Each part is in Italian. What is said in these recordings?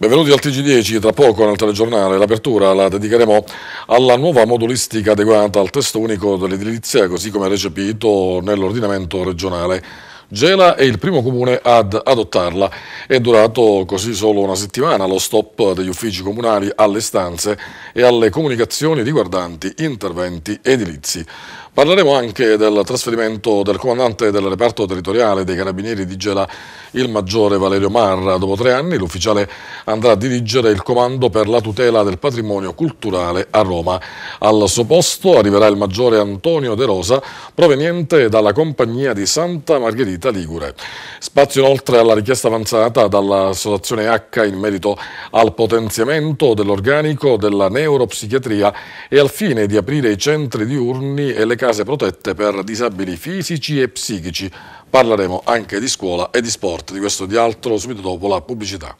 Benvenuti al TG10, tra poco nel telegiornale l'apertura la dedicheremo alla nuova modulistica adeguata al testo unico dell'edilizia così come recepito nell'ordinamento regionale. Gela è il primo comune ad adottarla. È durato così solo una settimana lo stop degli uffici comunali alle stanze e alle comunicazioni riguardanti interventi edilizi. Parleremo anche del trasferimento del comandante del reparto territoriale dei carabinieri di Gela, il maggiore Valerio Marra. Dopo tre anni l'ufficiale andrà a dirigere il comando per la tutela del patrimonio culturale a Roma. Al suo posto arriverà il maggiore Antonio De Rosa, proveniente dalla compagnia di Santa Margherita Ligure. Spazio inoltre alla richiesta avanzata dall'associazione H in merito al potenziamento dell'organico della neuropsichiatria e al fine di aprire i centri diurni e le case case protette per disabili fisici e psichici. Parleremo anche di scuola e di sport, di questo e di altro subito dopo la pubblicità.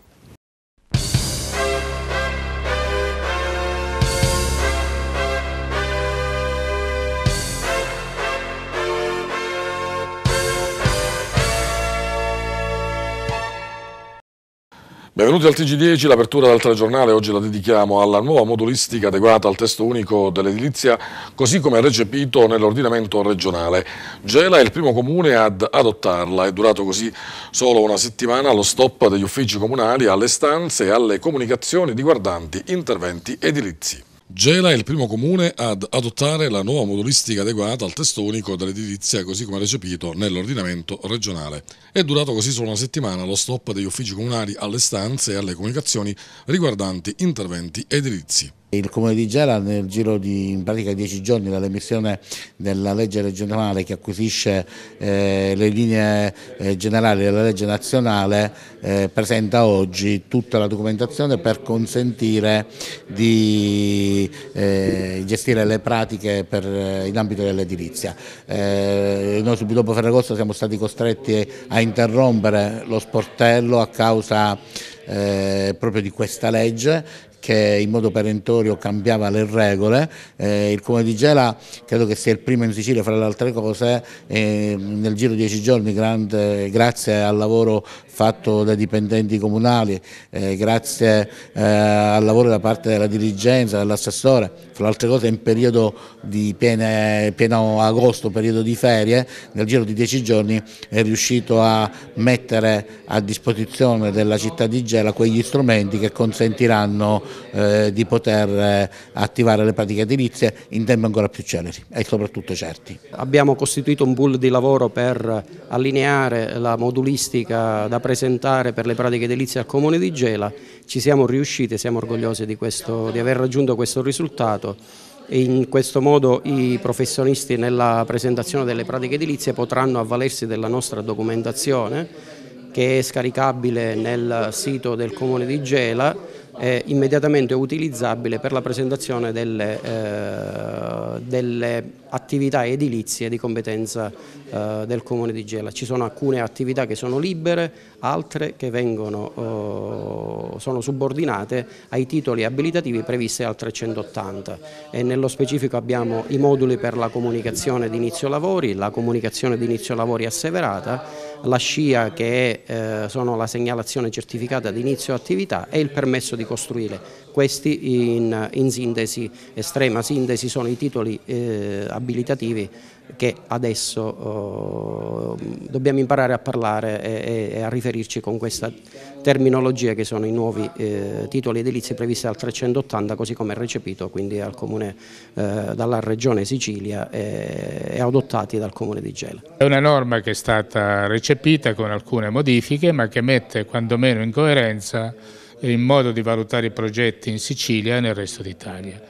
Benvenuti al TG10, l'apertura del telegiornale oggi la dedichiamo alla nuova modulistica adeguata al testo unico dell'edilizia, così come recepito nell'ordinamento regionale. Gela è il primo comune ad adottarla, è durato così solo una settimana lo stop degli uffici comunali alle stanze e alle comunicazioni riguardanti interventi edilizi. Gela è il primo comune ad adottare la nuova modulistica adeguata al testo unico dell'edilizia così come recepito nell'ordinamento regionale. È durato così solo una settimana lo stop degli uffici comunali alle stanze e alle comunicazioni riguardanti interventi edilizi. Il Comune di Gela nel giro di in pratica dieci giorni dall'emissione della legge regionale che acquisisce eh, le linee eh, generali della legge nazionale eh, presenta oggi tutta la documentazione per consentire di eh, gestire le pratiche per, eh, in ambito dell'edilizia. Eh, noi subito dopo Ferragosto siamo stati costretti a interrompere lo sportello a causa eh, proprio di questa legge che in modo perentorio cambiava le regole, eh, il comune di Gela credo che sia il primo in Sicilia fra le altre cose, eh, nel giro di dieci giorni grande, grazie al lavoro fatto dai dipendenti comunali, eh, grazie eh, al lavoro da parte della dirigenza, dell'assessore, fra le altre cose in periodo di piene, pieno agosto, periodo di ferie, nel giro di dieci giorni è riuscito a mettere a disposizione della città di Gela quegli strumenti che consentiranno eh, di poter eh, attivare le pratiche edilizie in tempi ancora più celeri e soprattutto certi. Abbiamo costituito un pool di lavoro per allineare la modulistica da presentare per le pratiche edilizie al Comune di Gela, ci siamo riusciti, siamo orgogliosi di, questo, di aver raggiunto questo risultato in questo modo i professionisti nella presentazione delle pratiche edilizie potranno avvalersi della nostra documentazione che è scaricabile nel sito del Comune di Gela è immediatamente utilizzabile per la presentazione delle, eh, delle attività edilizie di competenza eh, del Comune di Gela. Ci sono alcune attività che sono libere, altre che vengono, eh, sono subordinate ai titoli abilitativi previsti al 380 e nello specifico abbiamo i moduli per la comunicazione d'inizio lavori, la comunicazione d'inizio lavori asseverata, la scia che è, eh, sono la segnalazione certificata d'inizio attività e il permesso di costruire. Questi in, in sintesi, estrema sintesi, sono i titoli eh, abilitativi che adesso dobbiamo imparare a parlare e, e, a riferirci con questa terminologia che sono i nuovi eh, titoli edilizi previsti dal 380 così come recepito quindi comune, eh, dalla Regione Sicilia e, e, adottati dal Comune di Gela. È una norma che è stata recepita con alcune modifiche ma che mette quantomeno in coerenza eh, il modo di valutare i progetti in Sicilia e nel resto d'Italia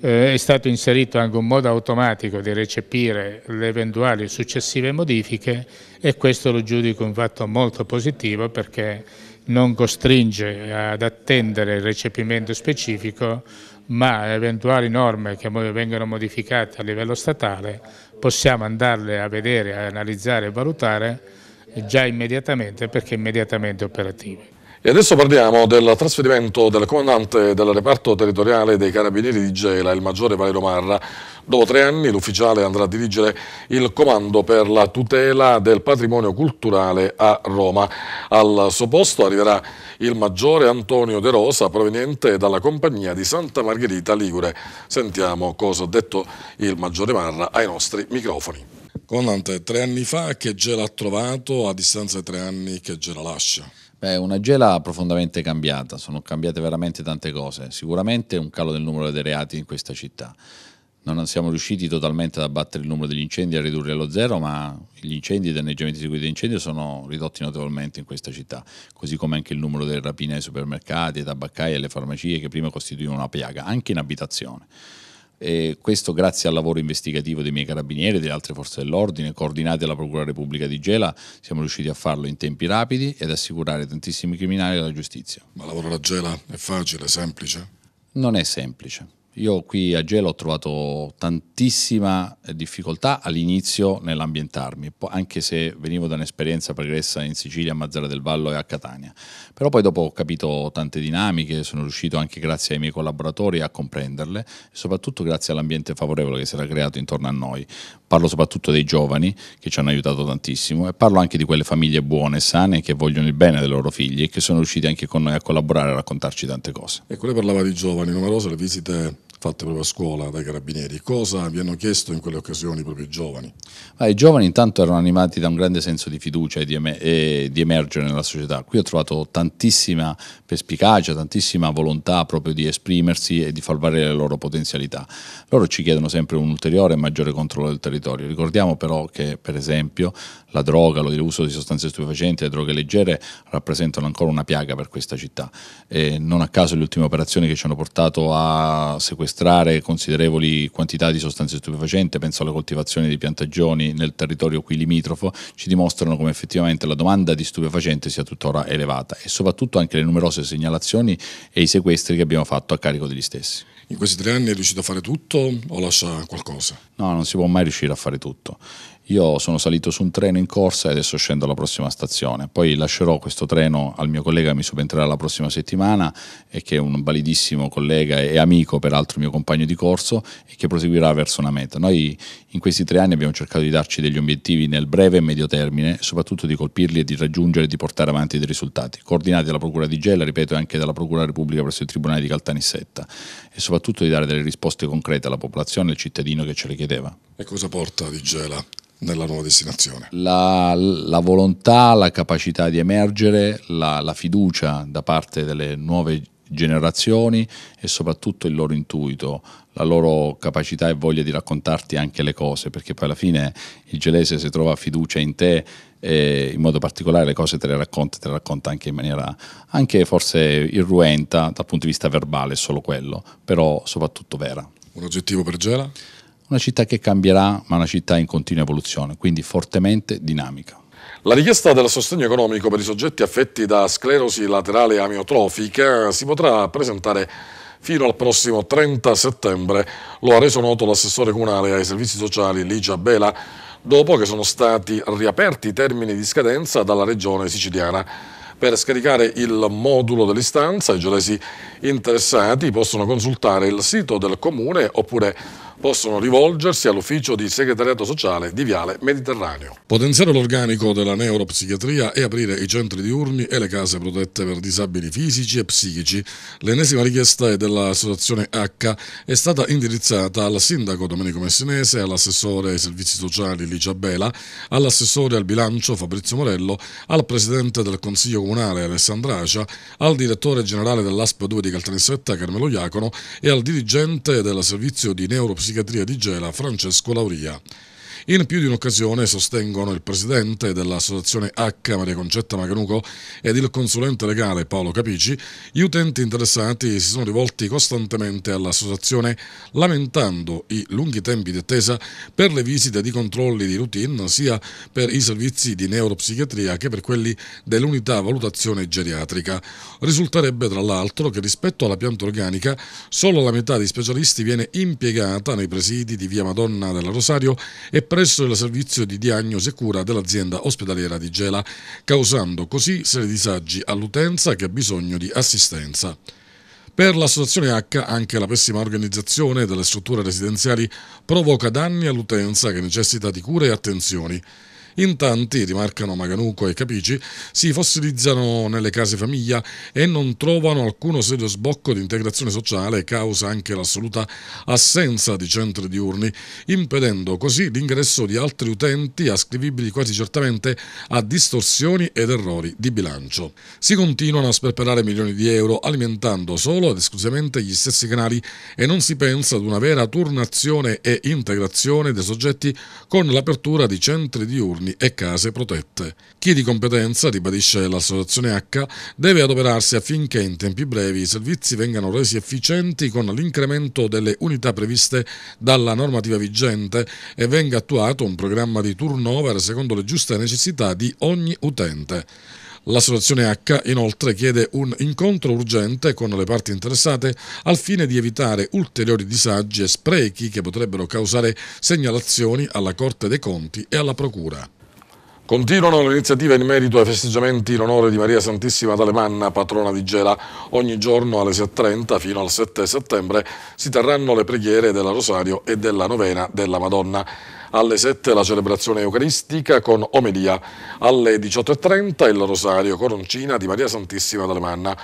eh, è stato inserito anche un modo automatico di recepire le eventuali successive modifiche e questo lo giudico un fatto molto positivo perché non costringe ad attendere il recepimento specifico ma eventuali norme che vengono modificate a livello statale possiamo andarle a vedere, a analizzare e valutare già immediatamente perché immediatamente operative. E adesso parliamo del trasferimento del comandante del reparto territoriale dei Carabinieri di Gela, il maggiore Valero Marra. Dopo tre anni l'ufficiale andrà a dirigere il comando per la tutela del patrimonio culturale a Roma. Al suo posto arriverà il maggiore Antonio De Rosa, proveniente dalla compagnia di Santa Margherita Ligure. Sentiamo cosa ha detto il maggiore Marra ai nostri microfoni. Comandante, tre anni fa che Gela ha trovato, a distanza di tre anni che Gela lascia? Beh, una gela profondamente cambiata, sono cambiate veramente tante cose. Sicuramente un calo del numero dei reati in questa città. Non siamo riusciti totalmente ad abbattere il numero degli incendi e a ridurre allo zero, ma gli incendi e i danneggiamenti seguiti da incendio sono ridotti notevolmente in questa città, così come anche il numero delle rapine ai supermercati, ai tabaccai e alle farmacie che prima costituivano una piaga, anche in abitazione. E questo grazie al lavoro investigativo dei miei carabinieri e delle altre forze dell'ordine, coordinati dalla Procura Repubblica di Gela, siamo riusciti a farlo in tempi rapidi ed assicurare tantissimi criminali alla giustizia. Ma lavorare a Gela è facile, semplice? Non è semplice io qui a Gelo ho trovato tantissima eh, difficoltà all'inizio nell'ambientarmi, anche se venivo da un'esperienza pregressa in Sicilia, a Mazzara del Vallo e a Catania. Però poi dopo ho capito tante dinamiche, sono riuscito anche grazie ai miei collaboratori a comprenderle e soprattutto grazie all'ambiente favorevole che si era creato intorno a noi. Parlo soprattutto dei giovani che ci hanno aiutato tantissimo e parlo anche di quelle famiglie buone, sane, che vogliono il bene dei loro figli e che sono riusciti anche con noi a collaborare e a raccontarci tante cose. E quello parlava di giovani, numerose le visite fatte proprio a scuola dai carabinieri. Cosa vi hanno chiesto in quelle occasioni proprio i giovani? Ah, I giovani intanto erano animati da un grande senso di fiducia e di, em- e di emergere nella società. Qui ho trovato tantissima perspicacia, tantissima volontà proprio di esprimersi e di far valere le loro potenzialità. Loro ci chiedono sempre un ulteriore e maggiore controllo del territorio. Ricordiamo però che, per esempio, la droga, l'uso di sostanze stupefacenti, le droghe leggere rappresentano ancora una piaga per questa città. E non a caso le ultime operazioni che ci hanno portato a sequestrare considerevoli quantità di sostanze stupefacenti, penso alle coltivazioni di piantagioni nel territorio qui limitrofo, ci dimostrano come effettivamente la domanda di stupefacenti sia tuttora elevata e soprattutto anche le numerose segnalazioni e i sequestri che abbiamo fatto a carico degli stessi. In questi tre anni è riuscito a fare tutto o lascia qualcosa? No, non si può mai riuscire a fare tutto. Io sono salito su un treno in corsa e adesso scendo alla prossima stazione. Poi lascerò questo treno al mio collega che mi subentrerà la prossima settimana e che è un validissimo collega e amico, peraltro mio compagno di corso, e che proseguirà verso una meta. Noi in questi tre anni abbiamo cercato di darci degli obiettivi nel breve e medio termine, soprattutto di colpirli e di raggiungere e di portare avanti dei risultati, coordinati dalla Procura di Gela, ripeto, e anche dalla Procura Repubblica presso il Tribunale di Caltanissetta, e soprattutto di dare delle risposte concrete alla popolazione e al cittadino che ce le chiedeva. E cosa porta di Gela? nella nuova destinazione. La, la, volontà, la capacità di emergere, la, la, fiducia da parte delle nuove generazioni e soprattutto il loro intuito, la loro capacità e voglia di raccontarti anche le cose, perché poi alla fine il gelese se trova fiducia in te e in modo particolare le cose te le racconta, te le racconta anche in maniera anche forse irruenta dal punto di vista verbale, solo quello, però soprattutto vera. Un oggettivo per Gela? Una città che cambierà, ma una città in continua evoluzione, quindi fortemente dinamica. La richiesta del sostegno economico per i soggetti affetti da sclerosi laterale amiotrofica si potrà presentare fino al prossimo 30 settembre, lo ha reso noto l'assessore comunale ai servizi sociali Ligia Bela, dopo che sono stati riaperti i termini di scadenza dalla regione siciliana. Per scaricare il modulo dell'istanza i gioresi interessati possono consultare il sito del comune oppure possono rivolgersi all'ufficio di segretariato sociale di Viale Mediterraneo. Potenziare l'organico della neuropsichiatria e aprire i centri diurni e le case protette per disabili fisici e psichici. L'ennesima richiesta è dell'associazione H è stata indirizzata al sindaco Domenico Messinese, all'assessore ai servizi sociali Licia Bela, all'assessore al bilancio Fabrizio Morello, al presidente del Consiglio Comunale Alessandra Acia, al direttore generale dell'ASP 2 di Caltanissetta Carmelo Iacono e al dirigente del servizio di neuropsichiatria psichiatria di Gela Francesco Lauria. In più di un'occasione sostengono il presidente dell'associazione H Maria Concetta Maganuco ed il consulente legale Paolo Capici, gli utenti interessati si sono rivolti costantemente all'associazione lamentando i lunghi tempi di attesa per le visite di controlli di routine sia per i servizi di neuropsichiatria che per quelli dell'unità valutazione geriatrica. Risulterebbe tra l'altro che rispetto alla pianta organica solo la metà dei specialisti viene impiegata nei presidi di Via Madonna della Rosario e per presso il servizio di diagnosi e cura dell'azienda ospedaliera di Gela, causando così seri disagi all'utenza che ha bisogno di assistenza. Per l'associazione H anche la pessima organizzazione delle strutture residenziali provoca danni all'utenza che necessita di cure e attenzioni. In tanti, rimarcano Maganuco e Capici, si fossilizzano nelle case famiglia e non trovano alcuno serio sbocco di integrazione sociale, causa anche l'assoluta assenza di centri diurni, impedendo così l'ingresso di altri utenti ascrivibili quasi certamente a distorsioni ed errori di bilancio. Si continuano a sperperare milioni di euro alimentando solo ed esclusivamente gli stessi canali e non si pensa ad una vera turnazione e integrazione dei soggetti con l'apertura di centri diurni cancelli e case protette. Chi di competenza, ribadisce l'associazione H, deve adoperarsi affinché in tempi brevi i servizi vengano resi efficienti con l'incremento delle unità previste dalla normativa vigente e venga attuato un programma di turnover secondo le giuste necessità di ogni utente. L'associazione H inoltre chiede un incontro urgente con le parti interessate al fine di evitare ulteriori disagi e sprechi che potrebbero causare segnalazioni alla Corte dei Conti e alla Procura. Continuano le iniziative in merito ai festeggiamenti in onore di Maria Santissima d'Alemanna, patrona di Gela. Ogni giorno alle 6.30 fino al 7 settembre si terranno le preghiere della Rosario e della Novena della Madonna. Alle 7 la celebrazione eucaristica con omelia. Alle 18.30 il Rosario, coroncina di Maria Santissima d'Alemanna.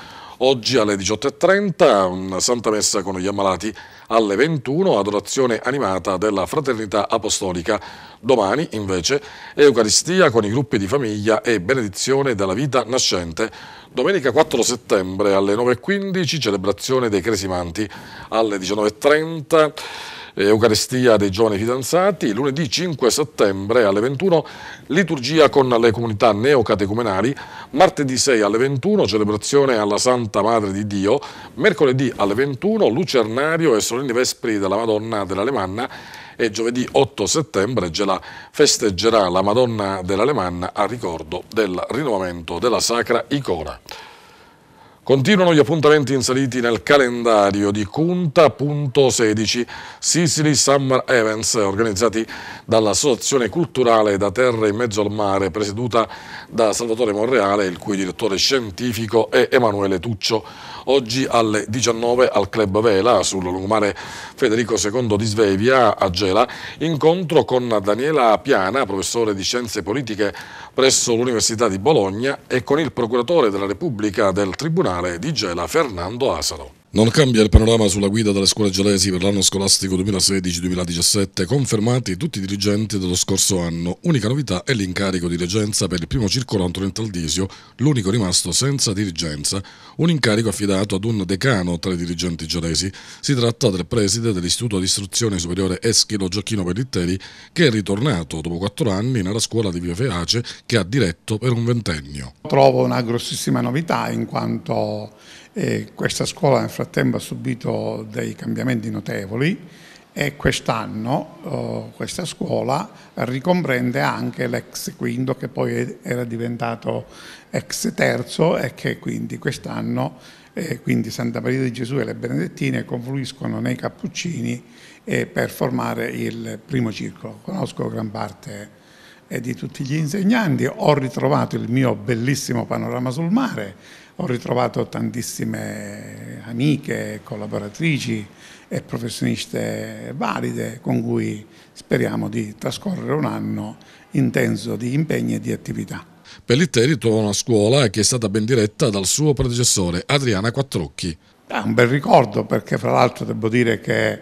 Oggi alle 18.30 Santa Messa con gli ammalati, alle 21 adorazione animata della Fraternità Apostolica, domani invece Eucaristia con i gruppi di famiglia e benedizione della vita nascente, domenica 4 settembre alle 9.15 celebrazione dei cresimanti, alle 19.30 eh, Eucaristia dei giovani fidanzati, lunedì 5 settembre alle 21 liturgia con le comunità neocatecumenari, martedì 6 alle 21 celebrazione alla Santa Madre di Dio, mercoledì alle 21 lucernario e solenni vespri della Madonna dell'Alemanna e giovedì 8 settembre Gela festeggerà la Madonna dell'Alemanna a ricordo del rinnovamento della Sacra Icona. Continuano gli appuntamenti inseriti nel calendario di Cunta.16 Sicily Summer Events organizzati dall'Associazione Culturale da Terra in Mezzo al Mare presieduta da Salvatore Monreale il cui direttore scientifico è Emanuele Tuccio oggi alle 19 al Club Vela sul lungomare Federico II di Svevia a Gela, incontro con Daniela Piana, professore di scienze politiche presso l'Università di Bologna e con il procuratore della Repubblica del Tribunale di Gela Fernando Asalo. Non cambia il panorama sulla guida delle scuole gelesi per l'anno scolastico 2016-2017, confermati tutti i dirigenti dello scorso anno. Unica novità è l'incarico di reggenza per il primo circolo Antonio Taldisio, l'unico rimasto senza dirigenza, un incarico affidato ad un decano tra i dirigenti gelesi. Si tratta del preside dell'Istituto di Istruzione Superiore Eschilo Giochino Pellitteri, che è ritornato dopo quattro anni nella scuola di Via Feace che ha diretto per un ventennio. Trovo una grossissima novità in quanto e questa scuola nel frattempo ha subito dei cambiamenti notevoli e quest'anno eh, questa scuola ricomprende anche l'ex quinto che poi era diventato ex terzo e che quindi quest'anno eh, quindi Santa Maria di Gesù e le Benedettine confluiscono nei Cappuccini eh, per formare il primo circolo. Conosco gran parte eh, di tutti gli insegnanti, ho ritrovato il mio bellissimo panorama sul mare ho ritrovato tantissime amiche, collaboratrici e professioniste valide con cui speriamo di trascorrere un anno intenso di impegni e di attività. Pellitteri trova una scuola che è stata ben diretta dal suo predecessore Adriana Quattrocchi. È un bel ricordo perché fra l'altro devo dire che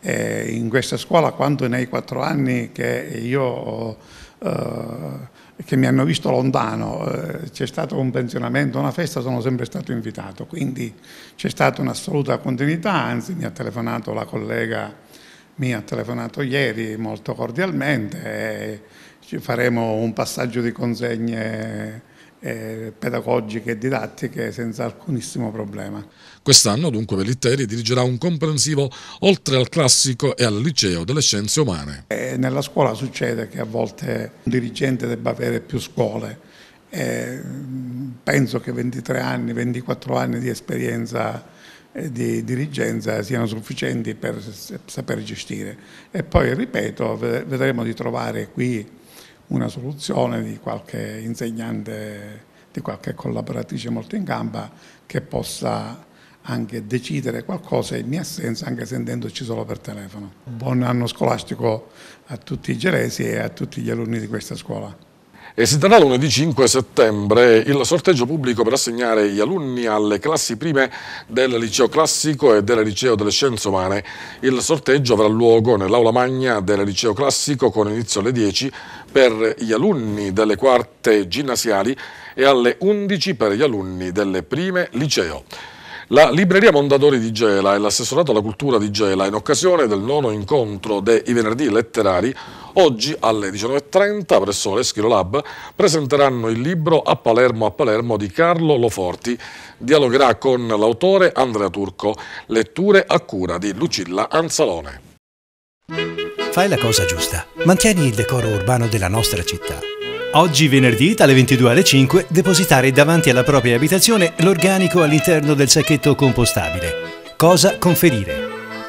eh, in questa scuola quanto nei quattro anni che io eh, che mi hanno visto lontano, eh, c'è stato un pensionamento, una festa, sono sempre stato invitato, quindi c'è stata un'assoluta continuità, anzi mi ha telefonato la collega, mi ha telefonato ieri molto cordialmente, e ci faremo un passaggio di consegne eh, pedagogiche e didattiche senza alcunissimo problema. Quest'anno dunque Vellitteri dirigerà un comprensivo oltre al classico e al liceo delle scienze umane. E eh, nella scuola succede che a volte un dirigente debba avere più scuole. E eh, penso che 23 anni, 24 anni di esperienza eh, di dirigenza siano sufficienti per saper gestire. E poi, ripeto, vedremo di trovare qui una soluzione di qualche insegnante, di qualche collaboratrice molto in gamba che possa anche decidere qualcosa in mia assenza anche sentendoci solo per telefono. Buon anno scolastico a tutti i gelesi e a tutti gli alunni di questa scuola. E si terrà lunedì 5 settembre il sorteggio pubblico per assegnare gli alunni alle classi prime del liceo classico e del liceo delle scienze umane. Il sorteggio avrà luogo nell'aula magna del liceo classico con inizio alle 10 per gli alunni delle quarte ginnasiali e alle 11 per gli alunni delle prime liceo. La libreria Mondadori di Gela e l'assessorato alla cultura di Gela, in occasione del nono incontro dei venerdì letterari, oggi alle 19.30 presso l'Eschilo Lab presenteranno il libro A Palermo a Palermo di Carlo Loforti. Dialogherà con l'autore Andrea Turco. Letture a cura di Lucilla Anzalone. Fai la cosa giusta. Mantieni il decoro urbano della nostra città Oggi venerdì dalle 22 alle 5 depositare davanti alla propria abitazione l'organico all'interno del sacchetto compostabile. Cosa conferire?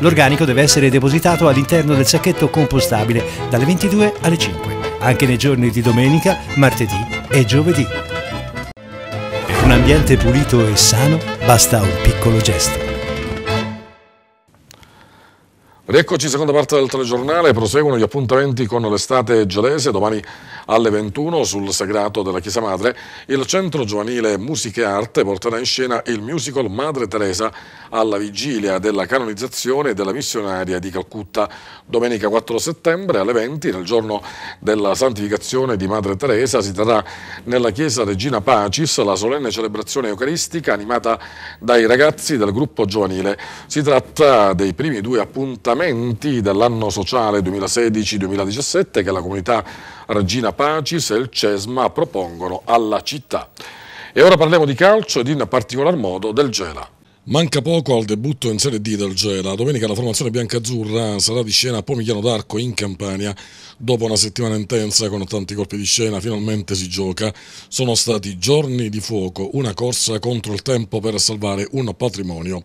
L'organico deve essere depositato all'interno del sacchetto compostabile dalle 22 alle 5, anche nei giorni di domenica, martedì e giovedì. Per un ambiente pulito e sano basta un piccolo gesto eccoci, seconda parte del telegiornale, proseguono gli appuntamenti con l'estate gelese, domani alle 21 sul Sagrato della Chiesa Madre, il Centro Giovanile Musica e Arte porterà in scena il musical Madre Teresa alla vigilia della canonizzazione della missionaria di Calcutta. Domenica 4 settembre alle 20, nel giorno della santificazione di Madre Teresa, si terrà nella Chiesa Regina Pacis la solenne celebrazione eucaristica animata dai ragazzi del gruppo giovanile. Si tratta dei primi due appuntamenti appuntamenti dell'anno sociale 2016-2017 che la comunità Regina Pacis e il CESMA propongono alla città. E ora parliamo di calcio ed in particolar modo del Gela. Manca poco al debutto in Serie D del Gela. Domenica la formazione biancazzurra sarà di scena a Pomigliano d'Arco in Campania. Dopo una settimana intensa con tanti colpi di scena, finalmente si gioca. Sono stati giorni di fuoco, una corsa contro il tempo per salvare un patrimonio.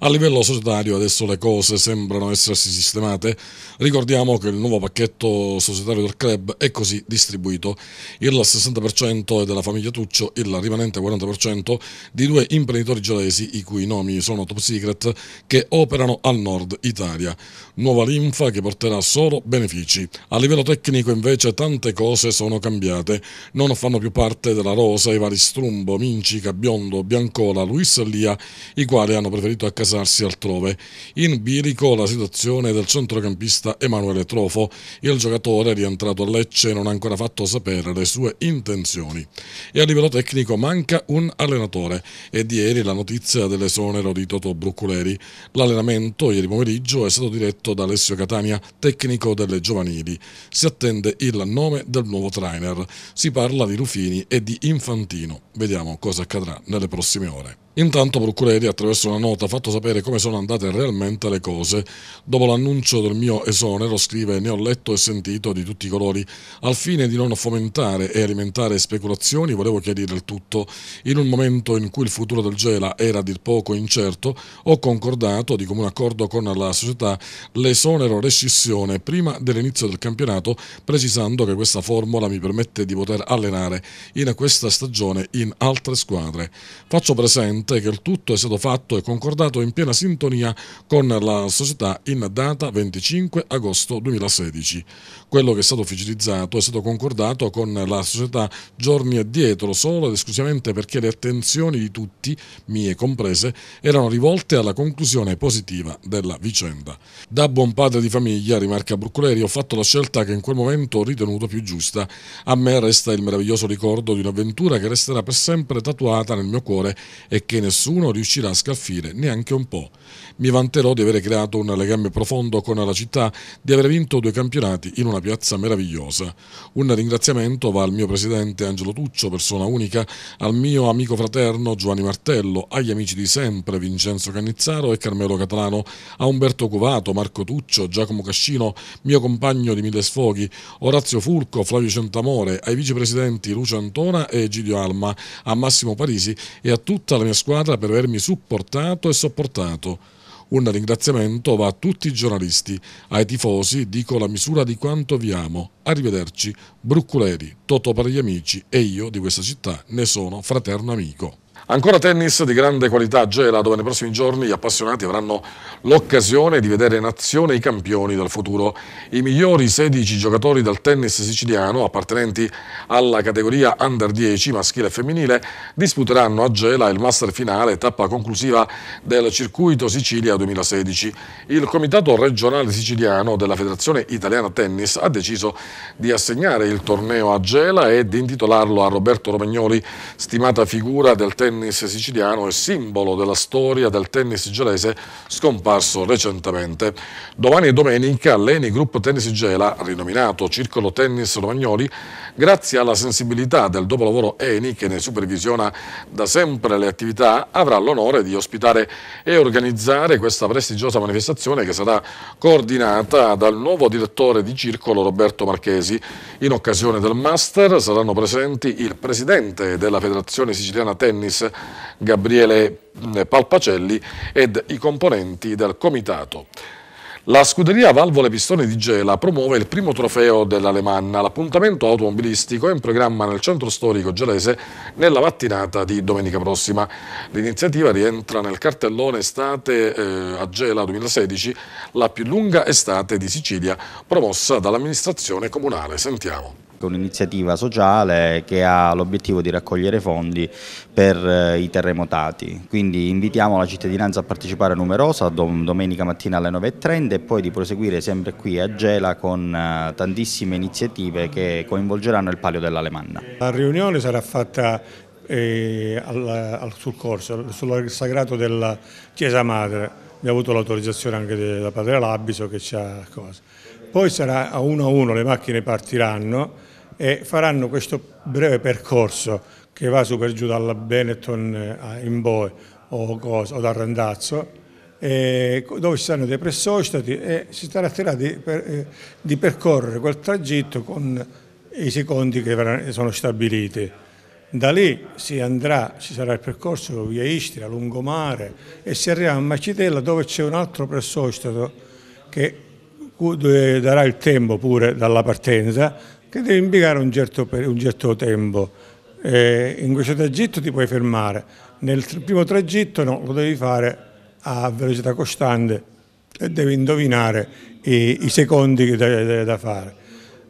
A livello societario adesso le cose sembrano essersi sistemate. Ricordiamo che il nuovo pacchetto societario del club è così distribuito. Il 60% è della famiglia Tuccio, il rimanente 40% di due imprenditori gelesi i cui nomi nomi sono top secret che operano al nord Italia. Nuova linfa che porterà solo benefici. A livello tecnico invece tante cose sono cambiate. Non fanno più parte della rosa i vari Strumbo, Mincica, Biondo, Biancola, Luis Lia, i quali hanno preferito accasarsi altrove. In bilico la situazione del centrocampista Emanuele Trofo, il giocatore rientrato a Lecce non ha ancora fatto sapere le sue intenzioni. E a livello tecnico manca un allenatore. Ed ieri la notizia delle sue esonero di Toto Bruculeri. L'allenamento ieri pomeriggio è stato diretto da Alessio Catania, tecnico delle giovanili. Si attende il nome del nuovo trainer. Si parla di Rufini e di Infantino. Vediamo cosa accadrà nelle prossime ore. Intanto Procureri, attraverso una nota, ha fatto sapere come sono andate realmente le cose. Dopo l'annuncio del mio esonero, scrive, ne ho letto e sentito di tutti i colori. Al fine di non fomentare e alimentare speculazioni, volevo chiarire il tutto. In un momento in cui il futuro del Gela era a dir poco incerto, ho concordato, di comune accordo con la società, l'esonero rescissione prima dell'inizio del campionato, precisando che questa formula mi permette di poter allenare in questa stagione in altre squadre. Faccio presente nonché che il tutto è stato fatto e concordato in piena sintonia con la società in data 25 agosto 2016 quello che è stato ufficializzato è stato concordato con la società giorni addietro solo ed esclusivamente perché le attenzioni di tutti, mie comprese, erano rivolte alla conclusione positiva della vicenda. Da buon padre di famiglia, rimarca Bruccoleri, ho fatto la scelta che in quel momento ho ritenuto più giusta. A me resta il meraviglioso ricordo di un'avventura che resterà per sempre tatuata nel mio cuore e che nessuno riuscirà a scalfire neanche un po'. Mi vanterò di aver creato un legame profondo con la città, di aver vinto due campionati in una piazza meravigliosa. Un ringraziamento va al mio presidente Angelo Tuccio, persona unica, al mio amico fraterno Giovanni Martello, agli amici di sempre Vincenzo Cannizzaro e Carmelo Catalano, a Umberto Covato, Marco Tuccio, Giacomo Cascino, mio compagno di Mille Sfoghi, Orazio Fulco, Flavio Centamore, ai vicepresidenti Lucio Antona e Gidio Alma, a Massimo Parisi e a tutta la mia squadra per avermi supportato e sopportato. Un ringraziamento va a tutti i giornalisti, ai tifosi, dico la misura di quanto vi amo. Arrivederci, Brucculeri, Toto per gli amici e io di questa città ne sono fraterno amico. Ancora tennis di grande qualità a Gela, dove nei prossimi giorni gli appassionati avranno l'occasione di vedere in azione i campioni del futuro. I migliori 16 giocatori del tennis siciliano, appartenenti alla categoria Under 10 maschile e femminile, disputeranno a Gela il master finale, tappa conclusiva del circuito Sicilia 2016. Il Comitato regionale siciliano della Federazione Italiana Tennis ha deciso di assegnare il torneo a Gela e di intitolarlo a Roberto Romagnoli, stimata figura del tennis tennis siciliano e simbolo della storia del tennis gelese scomparso recentemente. Domani e domenica l'ENI Group Tennis Gela, rinominato Circolo Tennis Romagnoli, grazie alla sensibilità del dopolavoro ENI che ne supervisiona da sempre le attività, avrà l'onore di ospitare e organizzare questa prestigiosa manifestazione che sarà coordinata dal nuovo direttore di Circolo Roberto Marchesi. In occasione del Master saranno presenti il presidente della Federazione Siciliana Tennis Gabriele eh, Palpacelli ed i componenti del comitato. La scuderia Valvole Pistone di Gela promuove il primo trofeo dell'Alemanna. L'appuntamento automobilistico è in programma nel centro storico gelese nella mattinata di domenica prossima. L'iniziativa rientra nel cartellone Estate eh, a Gela 2016, la più lunga estate di Sicilia, promossa dall'amministrazione comunale. Sentiamo. Parco, un'iniziativa sociale che ha l'obiettivo di raccogliere fondi per eh, i terremotati. Quindi invitiamo la cittadinanza a partecipare numerosa domenica mattina alle 9.30 e poi di proseguire sempre qui a Gela con eh, tantissime iniziative che coinvolgeranno il Palio dell'Alemanna. La riunione sarà fatta eh, al, al, sul corso, sul sagrato della Chiesa Madre. ha avuto l'autorizzazione anche da Padre Labiso che ci cosa. Poi sarà a uno a uno, le macchine partiranno e faranno questo breve percorso che va su per giù dalla Benetton eh, in Boe o, cosa, o da Randazzo dove ci saranno dei pressostati e si tratterà di, per, eh, di percorrere quel tragitto con i secondi che sono stabiliti. Da lì si andrà, ci sarà il percorso via Istria, lungomare e si arriva a Macitella dove c'è un altro pressostato che darà il tempo pure dalla partenza che devi impiegare un certo, un certo tempo. Eh, in questo tragitto ti puoi fermare, nel primo tragitto no, lo devi fare a velocità costante e devi indovinare i, i secondi da, da, fare.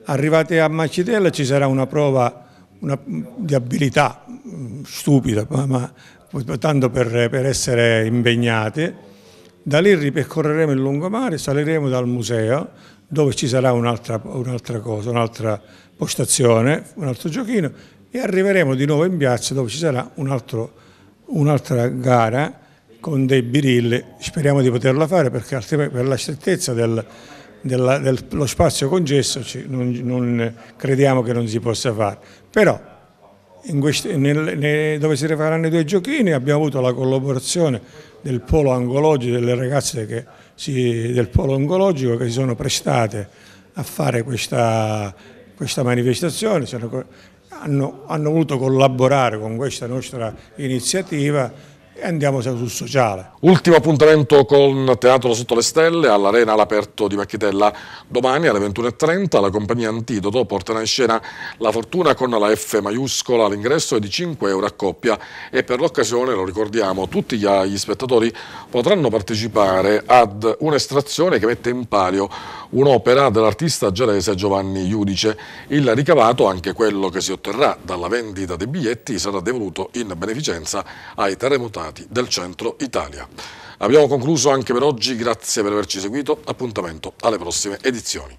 Arrivati a Macitella ci sarà una prova una, di abilità mm, stupida, ma, ma tanto per, per, essere impegnati. Da lì ripercorreremo il lungomare, saliremo dal museo, dove ci sarà un'altra un cosa, un'altra postazione, un altro giochino e arriveremo di nuovo in piazza dove ci sarà un'altra gara con dei birilli, speriamo di poterla fare perché altrimenti per la strettezza del, della, dello spazio congesso ci, non, non, crediamo che non si possa fare. Però questi, nel, nel, dove si rifaranno i due giochini abbiamo avuto la collaborazione del polo angologi, delle ragazze che del polo oncologico che si sono prestate a fare questa, questa manifestazione, hanno, hanno voluto collaborare con questa nostra iniziativa e andiamo sul sociale. Ultimo appuntamento con Teatro Sotto le Stelle all'Arena all'aperto di Macchitella domani alle 21.30 la compagnia Antidoto porterà in scena La Fortuna con la F maiuscola l'ingresso è di 5 euro a coppia e per l'occasione, lo ricordiamo, tutti gli spettatori potranno partecipare ad un'estrazione che mette in palio un'opera dell'artista gelese Giovanni Iudice. Il ricavato, anche quello che si otterrà dalla vendita dei biglietti, sarà devoluto in beneficenza ai terremotati formati del centro Italia. Abbiamo concluso anche per oggi, grazie per averci seguito, appuntamento alle prossime edizioni.